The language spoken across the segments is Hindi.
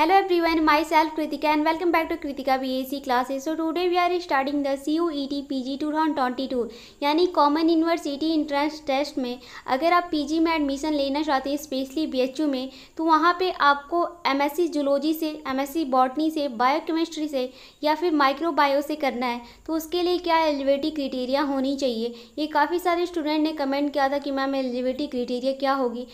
हेलो बी everyone, C classes so today we are starting the C U E T P G to CUET twenty 2022 यानी कॉमन यूनिवर्सिटी इंट्रेंस टेस्ट में अगर आप पीजी में एडमिशन लेना चाहते हैं स्पेशली बीएचयू में तो वहाँ पे आपको एमएससी जूलॉजी से एमएससी बॉटनी से बायोकेमिस्ट्री से या फिर माइक्रोबायो से करना है तो उसके लिए क्या एलिवेटी क्रिटेरिया होनी चाहिए ये काफ़ी सारे स्टूडेंट ने कमेंट किया था कि मैम एलिवेटी क्रिटेरिया क्या होगी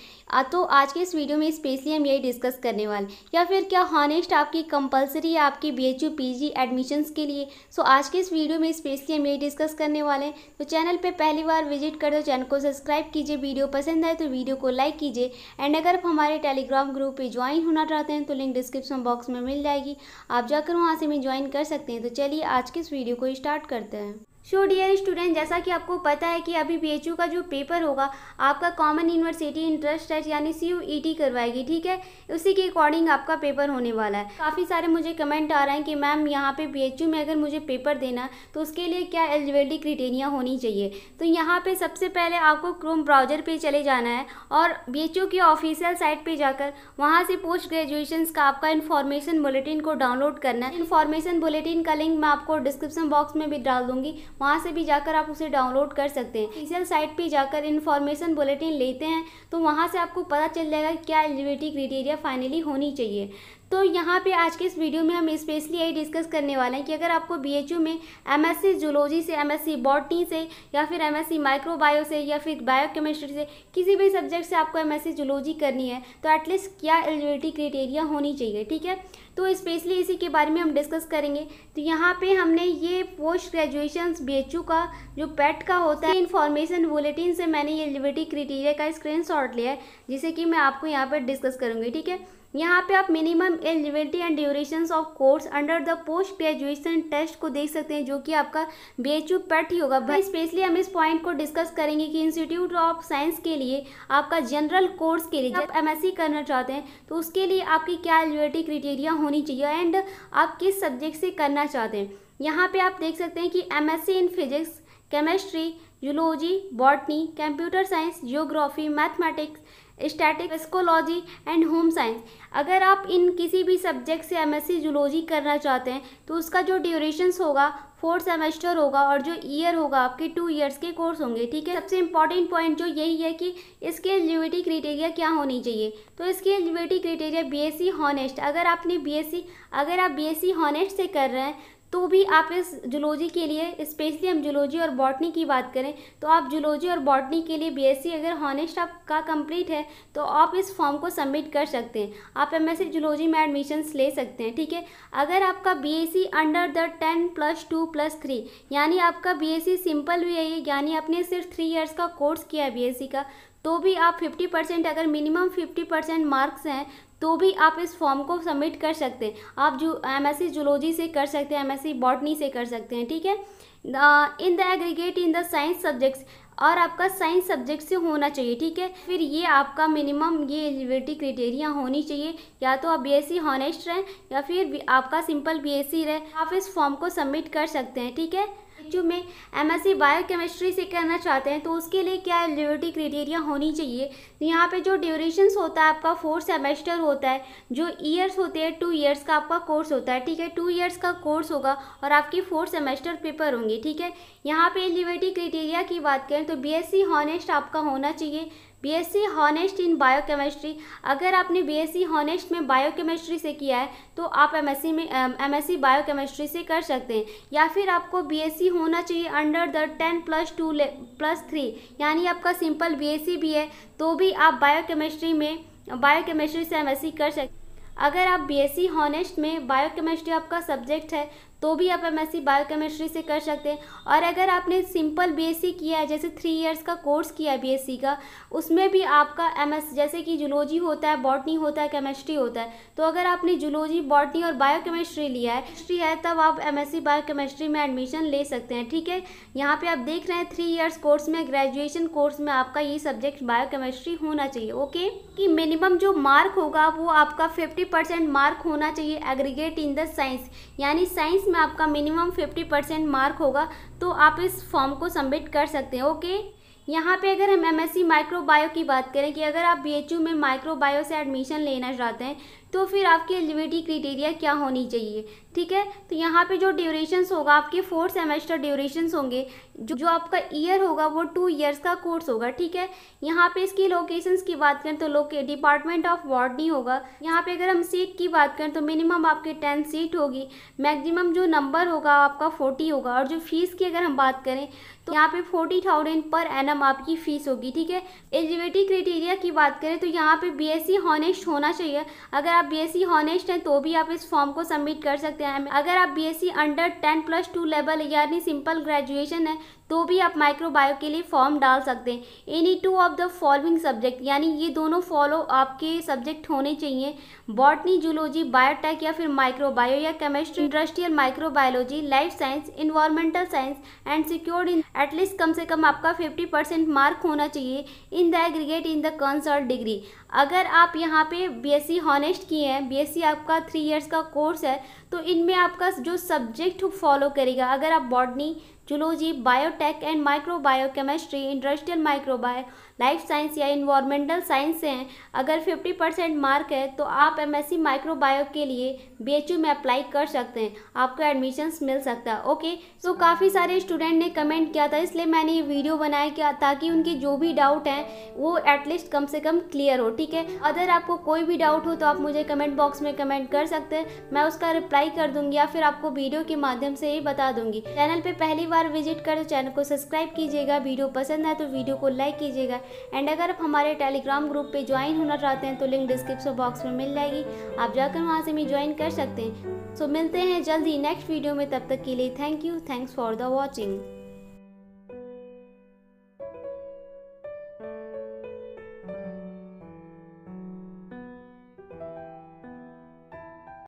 तो आज के इस वीडियो में स्पेशली हम यही डिस्कस करने वाले या फिर क्या हॉनेस्ट आपकी कंपलसरी है आपकी B H U P G admissions के लिए सो so, आज के इस वीडियो में स्पेशली हम ये डिस्कस करने वाले हैं तो चैनल पे पहली बार विजिट कर दो चैनल को सब्सक्राइब कीजिए वीडियो पसंद आए तो वीडियो को लाइक कीजिए एंड अगर आप हमारे टेलीग्राम ग्रुप पर ज्वाइन होना चाहते हैं तो लिंक डिस्क्रिप्शन बॉक्स में मिल जाएगी आप जाकर वहाँ से भी ज्वाइन कर सकते हैं तो चलिए आज के इस वीडियो को स्टार्ट करते हैं शो डियर स्टूडेंट जैसा कि आपको पता है कि अभी बी का जो पेपर होगा आपका कॉमन यूनिवर्सिटी इंटरेस्ट टेस्ट यानी सी यू ई टी करवाएगी ठीक है उसी के अकॉर्डिंग आपका पेपर होने वाला है काफ़ी सारे मुझे कमेंट आ रहे हैं कि मैम यहाँ पे बी में अगर मुझे पेपर देना तो उसके लिए क्या एलिजिबिलिटी क्रिटेरिया होनी चाहिए तो यहाँ पर सबसे पहले आपको क्रोम ब्राउजर पर चले जाना है और बी की ऑफिशियल साइट पर जाकर वहाँ से पोस्ट ग्रेजुएशन का आपका इन्फॉर्मेशन बुलेटिन को डाउनलोड करना है इन्फॉर्मेशन बुलेटिन का लिंक मैं आपको डिस्क्रिप्सन बॉक्स में भी डाल दूँगी वहाँ से भी जाकर आप उसे डाउनलोड कर सकते हैं ऑफिशियल साइट पर जाकर इन्फॉर्मेशन बुलेटिन लेते हैं तो वहाँ से आपको पता चल जाएगा क्या एलिजिबिलिटी क्रिटेरिया फाइनली होनी चाहिए तो यहाँ पे आज के इस वीडियो में हम स्पेशली यही डिस्कस करने वाले हैं कि अगर आपको यू में एमएससी जूलॉजी से एमएससी बॉटनी से या फिर एमएससी माइक्रोबायो से या फिर बायोकेमिस्ट्री से किसी भी सब्जेक्ट से आपको एमएससी जूलॉजी करनी है तो एटलीस्ट क्या एलिजिबिलिटी क्राइटेरिया होनी चाहिए ठीक है तो स्पेशली इसी के बारे में हम डिस्कस करेंगे तो यहाँ पे हमने ये पोस्ट ग्रेजुएशन बी का जो पेट e का होता है इन्फॉर्मेशन बुलेटिन से मैंने ये एलिजिबिलिटी क्राइटेरिया का शॉट लिया है जिसे कि मैं आपको यहाँ पर डिस्कस करूँगी ठीक है यहाँ पे आप minimum eligibility and duration of course under the post graduation test को देख सकते हैं जो कि आपका बी एच यू पैट ही होगा भाई तो स्पेशली हम इस पॉइंट को डिस्कस करेंगे कि इंस्टीट्यूट ऑफ साइंस के लिए आपका जनरल कोर्स के लिए जब एम एस सी करना चाहते हैं तो उसके लिए आपकी क्या एलिजिबिलिटी क्राइटेरिया होनी चाहिए एंड आप किस सब्जेक्ट से करना चाहते हैं यहाँ पे आप देख सकते हैं कि M S C in physics chemistry zoology botany computer science geography mathematics static एस्कोलॉजी एंड होम साइंस अगर आप इन किसी भी सब्जेक्ट से एमएससी जूलॉजी करना चाहते हैं तो उसका जो ड्यूरेशंस होगा फोर्थ सेमेस्टर होगा और जो ईयर होगा आपके टू ईयर्स के कोर्स होंगे ठीक है सबसे इंपॉर्टेंट पॉइंट जो यही है कि इसके एलिजिबिलिटी क्राइटेरिया क्या होनी चाहिए तो इसके एलिजिबिलिटी क्राइटेरिया बीएससी हॉनेस्ट अगर आपने बीएससी अगर आप बीएससी हॉनेस्ट से कर रहे हैं तो भी आप इस जुलॉजी के लिए स्पेशली हम जुलॉजी और बॉटनी की बात करें तो आप जुलॉजी और बॉटनी के लिए बीएससी अगर हॉनेस्ट आपका कंप्लीट है तो आप इस फॉर्म को सबमिट कर सकते हैं आप एम एस जूलॉजी में एडमिशन्स ले सकते हैं ठीक है अगर आपका BSc under the ten plus two plus three यानी आपका बी सिंपल भी है यानी आपने सिर्फ थ्री ईयर्स का कोर्स किया है बी का तो भी आप 50 परसेंट अगर मिनिमम 50 परसेंट मार्क्स हैं तो भी आप इस फॉर्म को सबमिट कर सकते हैं आप जो एम एस जूलॉजी से कर सकते हैं एम एस बॉटनी से कर सकते हैं ठीक है in the aggregate in the science subjects और आपका साइंस सब्जेक्ट से होना चाहिए ठीक है फिर ये आपका मिनिमम ये एलिजिबिलिटी क्राइटेरिया होनी चाहिए या तो आप बीएससी हॉनेस्ट e रहें या फिर आपका सिंपल बीएससी e रहे आप इस फॉर्म को सबमिट कर सकते हैं ठीक है जो मैं एम एस बायोकेमिस्ट्री से करना चाहते हैं तो उसके लिए क्या एलिजिबिलिटी क्राइटेरिया होनी चाहिए तो यहाँ पे जो ड्यूरेशंस होता है आपका फोर सेमेस्टर होता है जो ईयर्स होते हैं टू ईयर्स का आपका कोर्स होता है ठीक है टू ईयर्स का कोर्स होगा और आपकी फोर सेमेस्टर पेपर होंगे ठीक है यहाँ पे एलिजिबिलिटी क्राइटेरिया की बात करें करें तो बीएससी हॉनेस्ट आपका होना चाहिए बीएससी हॉनेस्ट इन बायोकेमिस्ट्री अगर आपने बीएससी हॉनेस्ट में बायोकेमिस्ट्री से किया है तो आप एमएससी में एमएससी बायोकेमिस्ट्री से कर सकते हैं या फिर आपको बीएससी होना चाहिए under the ten plus two plus three यानी आपका सिंपल बीएससी भी है तो भी आप बायोकेमिस्ट्री में बायोकेमिस्ट्री से एमएससी कर सकते अगर आप बी एस सी हॉनेस्ट में बायोकेमिस्ट्री आपका सब्जेक्ट है तो भी आप एमएससी बायोकेमिस्ट्री से कर सकते हैं और अगर आपने सिंपल बीएससी किया है जैसे थ्री इयर्स का कोर्स किया है बीएससी का उसमें भी आपका एमएस जैसे कि जूलॉजी होता है बॉटनी होता है केमिस्ट्री होता है तो अगर आपने जूलॉजी बॉटनी और केमिस्ट्री लिया है हिस्ट्री है तब आप एम बायो केमिस्ट्री में एडमिशन ले सकते हैं ठीक है यहाँ पर आप देख रहे हैं थ्री ईयर्स कोर्स में ग्रेजुएशन कोर्स में आपका ये सब्जेक्ट केमिस्ट्री होना चाहिए ओके कि मिनिमम जो मार्क होगा वो आपका फिफ्टी मार्क होना चाहिए एग्रीगेट इन द साइंस यानी साइंस इसमें आपका मिनिमम फिफ्टी परसेंट मार्क होगा तो आप इस फॉर्म को सबमिट कर सकते हैं ओके यहाँ पे अगर हम एमएससी माइक्रोबायो की बात करें कि अगर आप बीएचयू में माइक्रोबायो से एडमिशन लेना चाहते हैं तो फिर आपकी एलिजिबिलिटी क्राइटेरिया क्या होनी चाहिए ठीक है तो यहाँ पे जो ड्यूरेशंस होगा आपके फोर्थ सेमेस्टर ड्यूरेशंस होंगे जो जो आपका ईयर होगा वो टू ईयर्स का कोर्स होगा ठीक है यहाँ पे इसकी लोकेशंस की बात करें तो लोके डिपार्टमेंट ऑफ वार्डनी होगा यहाँ पे अगर हम सीट की बात करें तो मिनिमम आपके टेन सीट होगी मैक्सिमम जो नंबर होगा आपका फोर्टी होगा और जो फीस की अगर हम बात करें तो यहाँ पे फोर्टी थाउजेंड पर एम आपकी फ़ीस होगी ठीक है एलिजिबिलिटी क्राइटेरिया की बात करें तो यहाँ पे सी हॉनेस्ट e होना चाहिए अगर आप आप बीएससी हॉनेस्ट e हैं तो भी आप इस फॉर्म को सबमिट कर सकते हैं अगर आप BSc under ten plus two level यानी सिंपल ग्रेजुएशन है तो भी आप माइक्रोबायो के लिए फॉर्म डाल सकते हैं any two of the following subject यानी ये दोनों फॉलो आपके सब्जेक्ट होने चाहिए बॉटनी जूलॉजी बायोटेक या फिर माइक्रोबायो या chemistry industrial microbiology life science environmental science and secured in at least कम से कम आपका फिफ्टी परसेंट मार्क होना चाहिए in the aggregate in the concerned degree अगर आप यहाँ पे सी हॉनेस्ट किए हैं सी आपका थ्री ईयर्स का कोर्स है तो इनमें आपका जो सब्जेक्ट फॉलो करेगा अगर आप botany zoology biotech and microbio chemistry industrial microbio life science या इन्वायरमेंटल साइंस से हैं अगर 50 परसेंट मार्क है तो आप एमएससी माइक्रोबायो के लिए बीएचयू में अप्लाई कर सकते हैं आपको एडमिशन्स मिल सकता है ओके सो so, काफ़ी सारे स्टूडेंट ने कमेंट किया था इसलिए मैंने ये वीडियो बनाया किया ताकि उनके जो भी डाउट हैं वो एटलीस्ट कम से कम क्लियर हो ठीक है अगर आपको कोई भी डाउट हो तो आप मुझे कमेंट बॉक्स में कमेंट कर सकते हैं मैं उसका रिप्लाई कर दूंगी या फिर आपको वीडियो के माध्यम से ही बता दूंगी चैनल पर पहली बार विजिट करें तो चैनल को सब्सक्राइब कीजिएगा वीडियो पसंद आए तो वीडियो को लाइक कीजिएगा एंड अगर आप हमारे टेलीग्राम ग्रुप पे ज्वाइन होना चाहते हैं तो लिंक डिस्क्रिप्शन बॉक्स में मिल जाएगी आप जाकर वहाँ से भी ज्वाइन कर सकते हैं सो so, मिलते हैं जल्द ही नेक्स्ट वीडियो में तब तक के लिए thank you thanks for the watching